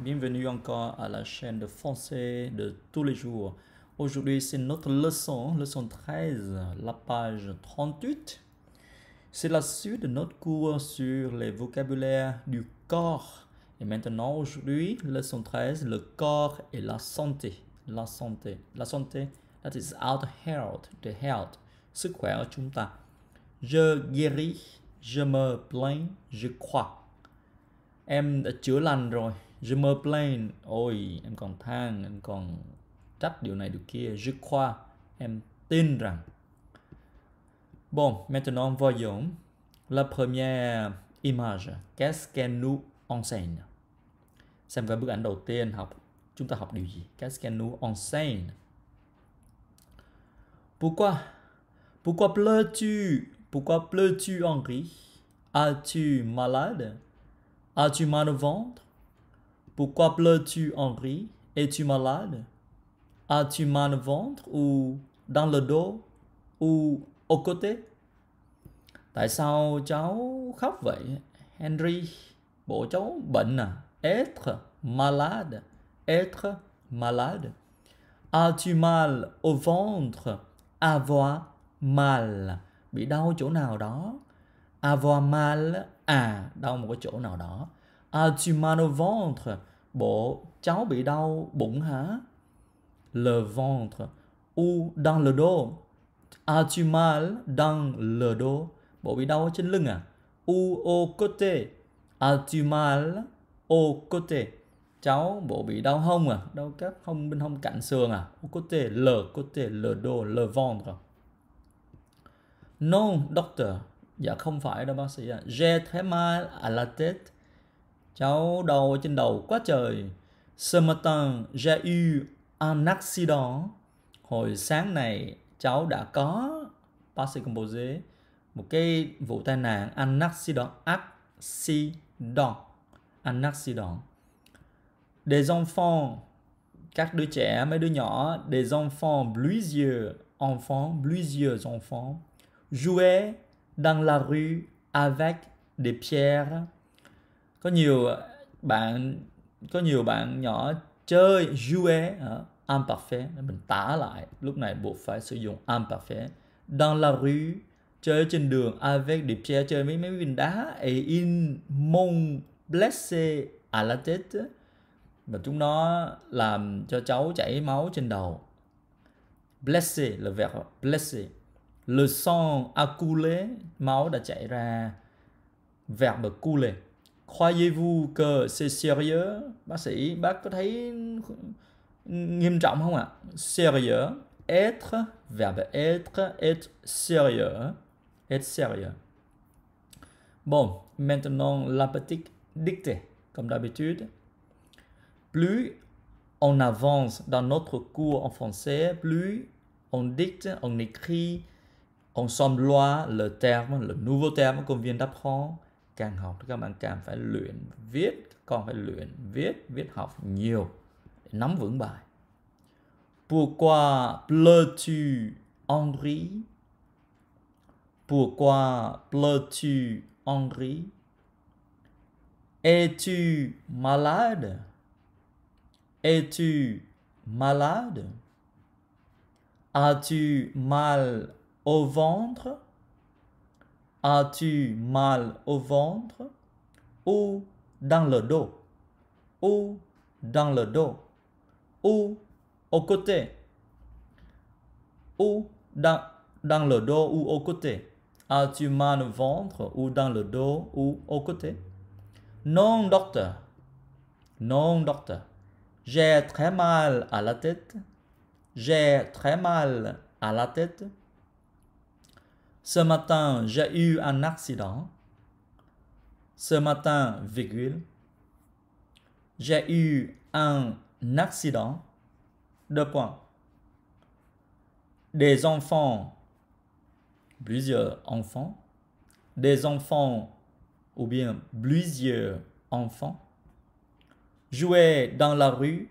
Bienvenue encore à la chaîne de français de tous les jours. Aujourd'hui, c'est notre leçon, leçon 13, la page 38. C'est la suite de notre cours sur les vocabulaires du corps. Et maintenant, aujourd'hui, leçon 13, le corps et la santé. La santé. La santé, that is our health, the health. Je guéris, je me plains, je crois. M đã chữa me plain ôi em còn than em còn trách điều này điều kia je crois em tin rằng bon maintenant voyons la première image qu'est-ce que nous enseigne xem cái bức ảnh đầu tiên học chúng ta học điều gì qu'est-ce que nous enseigne pourquoi pourquoi pleures-tu pourquoi pleures-tu Henri as-tu malade as-tu mal au ventre Pourquoi pleures-tu, Henri Es-tu malade As-tu mal au ventre ou dans le dos ou au côté? Tại sao cháu khóc vậy? Henry, bộ cháu bệnh à? Être malade. Être malade. As-tu mal au ventre? Avoir mal. Bị đau chỗ nào đó. Avoir mal. À, đau một cái chỗ nào đó. As-tu mal au ventre? Bộ cháu bị đau bụng hả? Le ventre ou dans le dos? As-tu à, mal dans le dos? Bộ bị đau trên lưng à? Ou au côté? As-tu à, mal au côté? cháu bộ bị đau hông à đau các hông bên hông cạnh sườn à có côté, lờ côté, thể lờ đồ lờ von rồi no doctor dạ không phải đâu bác sĩ ạ à. j'ai très mal à la tête Cháu đau trên đầu quá trời. Ce matin, j'ai eu un accident. Hồi sáng này, cháu đã có passé composé một cái vụ tai nạn un accident accident un accident des enfants các đứa trẻ mấy đứa nhỏ des enfants plusieurs enfants plusieurs enfants jouaient dans la rue avec des pierres có nhiều ờ, bạn có nhiều bạn nhỏ chơi jouer imparfait mình tả lại lúc này buộc phải sử dụng imparfait dans la rue chơi trên đường avec des pierres chơi mấy mấy viên đá et in mon blessé à la tête và chúng nó làm cho cháu chảy máu trên đầu blessé là verbe blessé le sang a coulé máu đã chảy ra verbe couler croyez-vous que c'est sérieux? Bác sĩ, bác có thấy nghiêm Sérieux. Être, verbe être, être sérieux. Être sérieux. Bon, maintenant la petite dictée, comme d'habitude. Plus on avance dans notre cours en français, plus on dicte, on écrit, on s'emploie le terme, le nouveau terme qu'on vient d'apprendre càng học thì các bạn càng phải luyện viết còn phải luyện viết viết học nhiều để nắm vững bài Pourquoi pleures-tu Henri Pourquoi pleures-tu Henri Es-tu malade Es-tu malade As-tu mal au ventre As-tu mal au ventre ou dans le dos ou dans le dos ou au côté ou dans, le dos ou au côté. As-tu mal au ventre ou dans le dos ou au côté? Non, docteur. Non, docteur. J'ai très mal à la tête. J'ai très mal à la tête. Ce matin, j'ai eu un accident. Ce matin, virgule. J'ai eu un accident. De points. Des enfants, plusieurs enfants. Des enfants ou bien plusieurs enfants. Jouer dans la rue.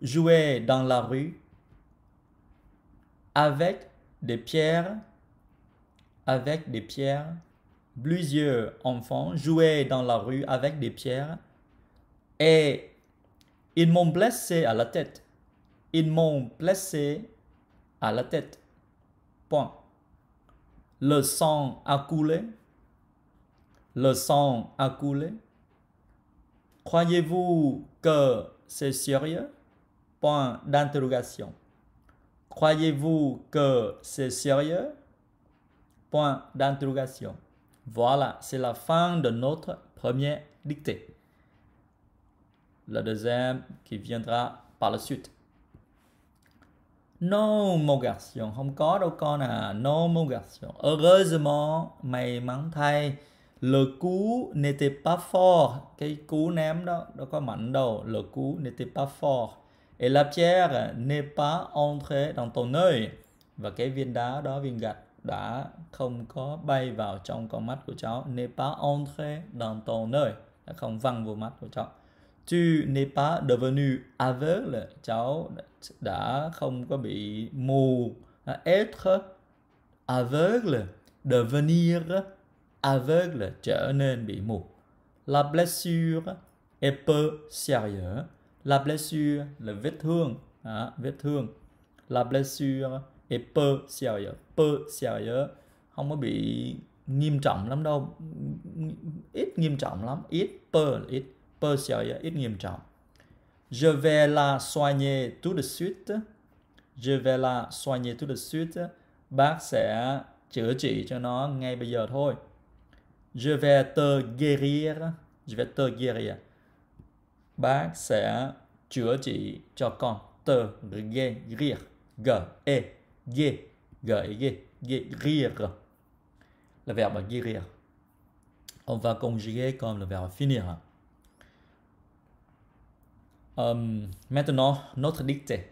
Jouer dans la rue avec des pierres avec des pierres. Plusieurs enfants jouaient dans la rue avec des pierres et ils m'ont blessé à la tête. Ils m'ont blessé à la tête. Point. Le sang a coulé. Le sang a coulé. Croyez-vous que c'est sérieux Point d'interrogation. Croyez-vous que c'est sérieux point d'interrogation. Voilà, c'est la fin de notre première dictée. La deuxième qui viendra par la suite. Non, mon garçon, encore con Non, mon garçon. Heureusement, mais mắn thay, le coup n'était pas fort. Cái cú ném Le coup n'était pas fort. Et la pierre n'est pas entrée dans ton œil. Và cái viên đá đó, đã không có bay vào trong con mắt của cháu. N'est pas entré dans ton œil. Đã không văng vào mắt của cháu. Tu n'est pas devenu aveugle. Cháu đã không có bị mù. Être aveugle. Devenir aveugle. Trở nên bị mù. La blessure est peu sérieuse. La blessure là vết thương. À, vết thương. La blessure hyper serious per serious không có bị nghiêm trọng lắm đâu ít nghiêm trọng lắm ít per ít per serious ít nghiêm trọng je vais la soigner tout de suite je vais la soigner tout de suite bác sẽ chữa trị cho nó ngay bây giờ thôi je vais te guérir je vais te guérir bác sẽ chữa trị cho con te guérir g e gué, gué, guérir. Le verbe guérir. On va conjuguer comme le verbe finir. Hum, maintenant, notre dictée.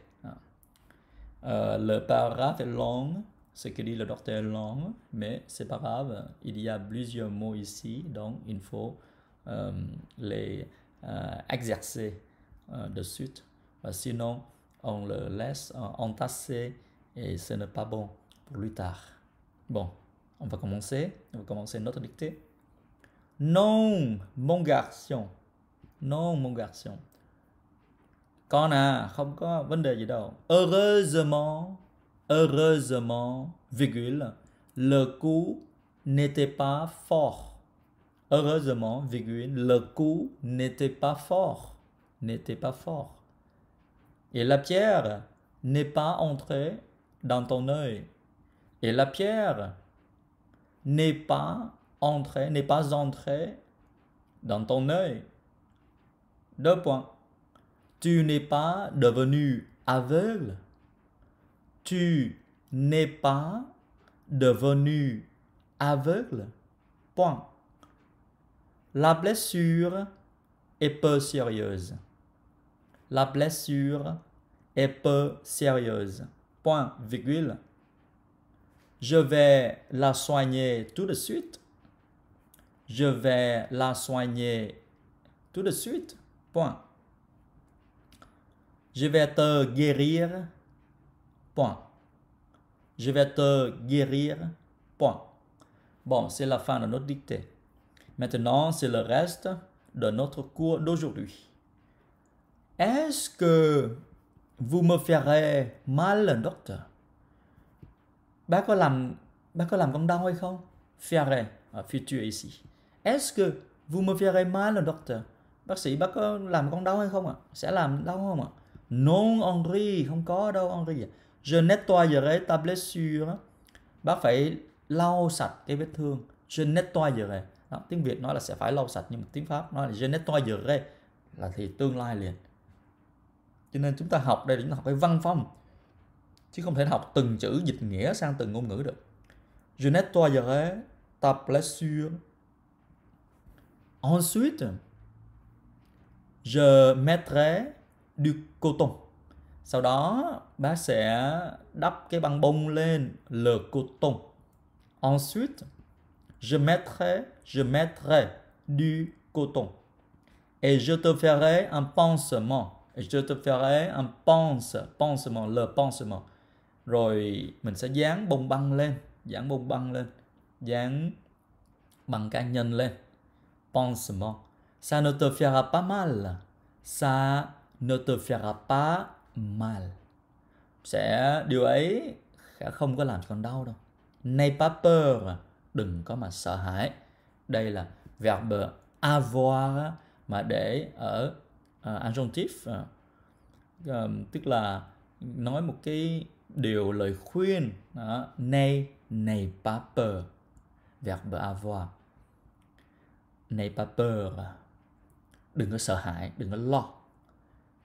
Euh, le paragraphe est long, ce que dit le docteur est long, mais c'est pas grave. Il y a plusieurs mots ici, donc il faut hum, les euh, exercer euh, de suite. Sinon, on le laisse entasser et ce n'est pas bon pour plus tard. Bon, on va commencer. On va commencer notre dictée. Non, mon garçon. Non, mon garçon. Quand à, Heureusement, heureusement, le coup n'était pas fort. Heureusement, virgule, le coup n'était pas fort. N'était pas fort. Et la pierre n'est pas entrée ton œil. Et la pierre n'est pas entrée, n'est pas entrée dans ton œil. Deux points. Tu n'es pas devenu aveugle. Tu n'es pas devenu aveugle. Point. La blessure est peu sérieuse. La blessure est peu sérieuse virgule. Je vais la soigner tout de suite. Je vais la soigner tout de suite, point. Je vais te guérir, point. Je vais te guérir, point. Bon, c'est la fin de notre dictée. Maintenant, c'est le reste de notre cours d'aujourd'hui. Est-ce que Vous me ferez mal, doctor. Bác có làm bác có làm con đau hay không? Ferez ở à, future ici. Est-ce que vous me ferez mal, doctor? Bác sĩ bác có làm con đau hay không ạ? À? Sẽ làm đau không ạ? À? Non, Henri, không có đâu Henri. Je nettoyerai ta blessure. Bác phải lau sạch cái vết thương. Je nettoyerai. Đó, tiếng Việt nói là sẽ phải lau sạch nhưng mà tiếng Pháp nói là je nettoyerai là thì tương lai liền cho nên chúng ta học đây là chúng ta học cái văn phong chứ không thể học từng chữ dịch nghĩa sang từng ngôn ngữ được je nettoyerai ta blessure ensuite je mettrai du coton sau đó bác sẽ đắp cái băng bông lên le coton ensuite je mettrai je mettrai du coton et je te ferai un pansement Et je te ferai un pense, pansement, le pansement. Rồi mình sẽ dán bông băng lên, dán bông băng lên, dán bằng cá nhân lên. Pansement. Ça ne te fera pas mal. Ça ne te fera pas mal. Sẽ điều ấy sẽ không có làm con đau đâu. N'aie pas peur. Đừng có mà sợ hãi. Đây là verbe avoir mà để ở uh, ờ, adjunctive uh, ờ. um, ờ, tức là nói một cái điều lời khuyên đó, nay này pas peur verbe avoir này pas đừng có sợ hãi đừng có lo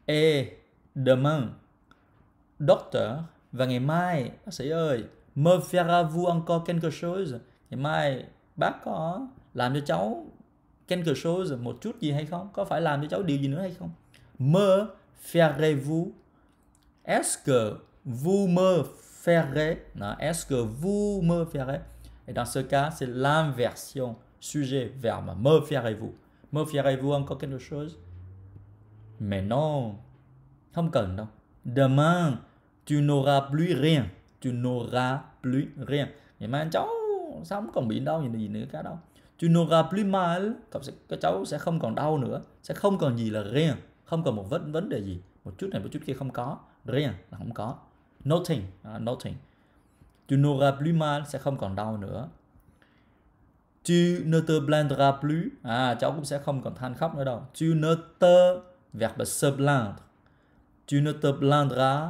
e demain doctor và ngày mai bác sĩ ơi me fera vous encore quelque chose ngày mai bác có làm cho cháu quelque chose một chút gì hay không có phải làm cho cháu điều gì nữa hay không mơ ferez-vous est-ce que vous me ferez non, est-ce que vous me ferez et dans ce cas c'est l'inversion sujet verbe me ferez-vous me ferez-vous encore quelque chose mais non không cần đâu demain tu n'auras plus rien tu n'auras plus rien ngày mai cháu sao không còn bị đau gì nữa cả đâu tu n'auras plus mal cậu sẽ, các cháu sẽ không còn đau nữa sẽ không còn gì là rien không còn một vấn vấn đề gì một chút này một chút kia không có rien là không có nothing uh, nothing tu n'auras plus mal sẽ không còn đau nữa tu ne te plaindras plus à cháu cũng sẽ không còn than khóc nữa đâu tu ne te verbe se plaindre tu ne te plaindras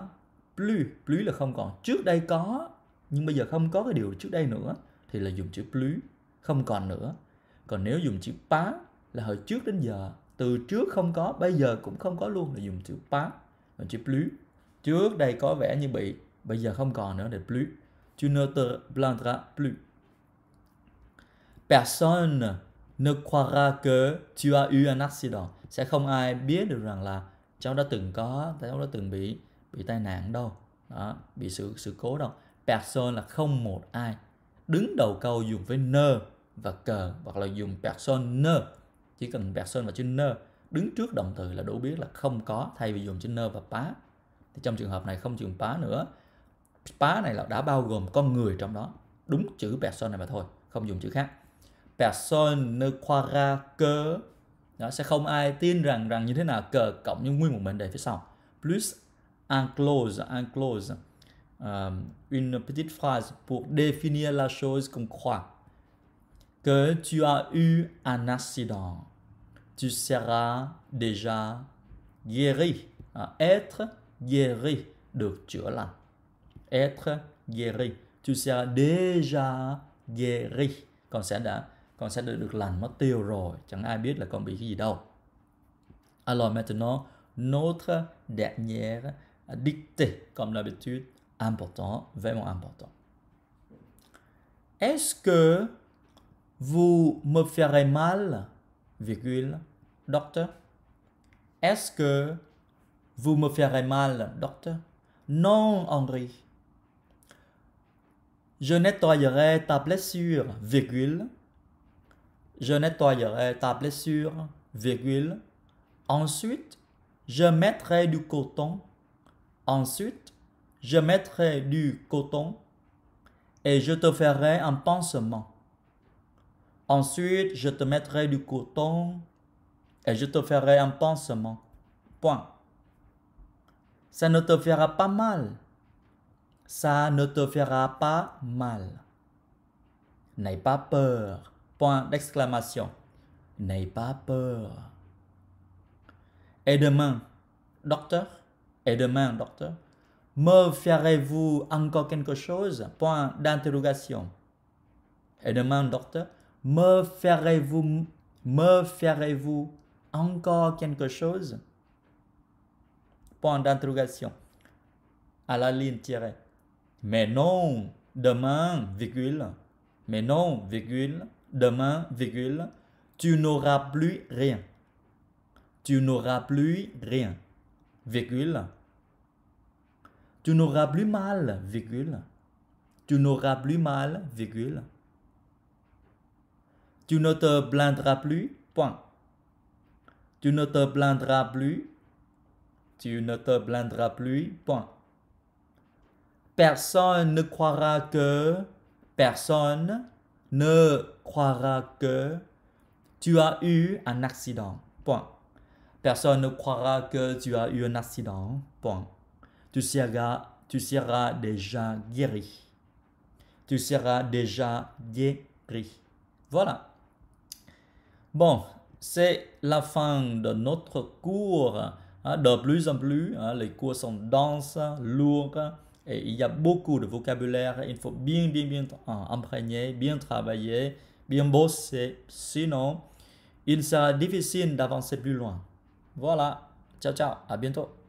plus plus là không còn trước đây có nhưng bây giờ không có cái điều trước đây nữa thì là dùng chữ plus không còn nữa còn nếu dùng chữ pá là hồi trước đến giờ từ trước không có bây giờ cũng không có luôn là dùng chữ pá và chữ plus trước đây có vẻ như bị bây giờ không còn nữa để plus tu ne te plaindras plus personne ne croira que tu as eu un accident sẽ không ai biết được rằng là cháu đã từng có cháu đã từng bị bị tai nạn đâu đó, bị sự sự cố đâu Person là không một ai đứng đầu câu dùng với nơ và cờ hoặc là dùng person nơ chỉ cần person và chữ nơ đứng trước động từ là đủ biết là không có thay vì dùng chữ nơ và pá thì trong trường hợp này không dùng pá nữa pá này là đã bao gồm con người trong đó đúng chữ person này mà thôi không dùng chữ khác person ne croira que đó sẽ không ai tin rằng rằng như thế nào cờ cộng như nguyên một mệnh đề phía sau plus enclose enclose Euh, une petite phrase pour définir la chose qu'on croit. Que tu as eu un accident, tu seras déjà guéri. À ah, être guéri, de chữa Être guéri, tu seras déjà guéri. Quand ça, đã lành mất tiêu rồi, chẳng ai biết Alors maintenant, notre dernière dictée, comme d'habitude, important, vraiment important. Est-ce que vous me ferez mal, virgule, docteur? Est-ce que vous me ferez mal, docteur? Non, Henri. Je nettoyerai ta blessure, virgule. Je nettoyerai ta blessure, virgule. Ensuite, je mettrai du coton. Ensuite, je mettrai du coton et je te ferai un pansement. Ensuite, je te mettrai du coton et je te ferai un pansement. Point. Ça ne te fera pas mal. Ça ne te fera pas mal. N'aie pas peur. Point d'exclamation. N'aie pas peur. Et demain, docteur Et demain, docteur me ferez-vous encore quelque chose Point d'interrogation. Et demande docteur, me ferez-vous me ferez-vous encore quelque chose Point d'interrogation. À la ligne tirée. Mais non, demain, virgule. Mais non, virgule. Demain, virgule. Tu n'auras plus rien. Tu n'auras plus rien. Virgule. Tu n'auras plus mal, virgule. Tu n'auras plus mal, virgule. Tu ne te blinderas plus, point. Tu ne te blinderas plus. Tu ne te blinderas plus, point. Personne ne croira que, personne ne croira que tu as eu un accident, point. Personne ne croira que tu as eu un accident, point tu seras, déjà guéri. Tu seras déjà guéri. Voilà. Bon, c'est la fin de notre cours. Hein. De plus en plus, hein, les cours sont denses, lourds, et il y a beaucoup de vocabulaire. Il faut bien, bien, bien imprégner, bien travailler, bien bosser. Sinon, il sera difficile d'avancer plus loin. Voilà. Ciao, ciao. À bientôt.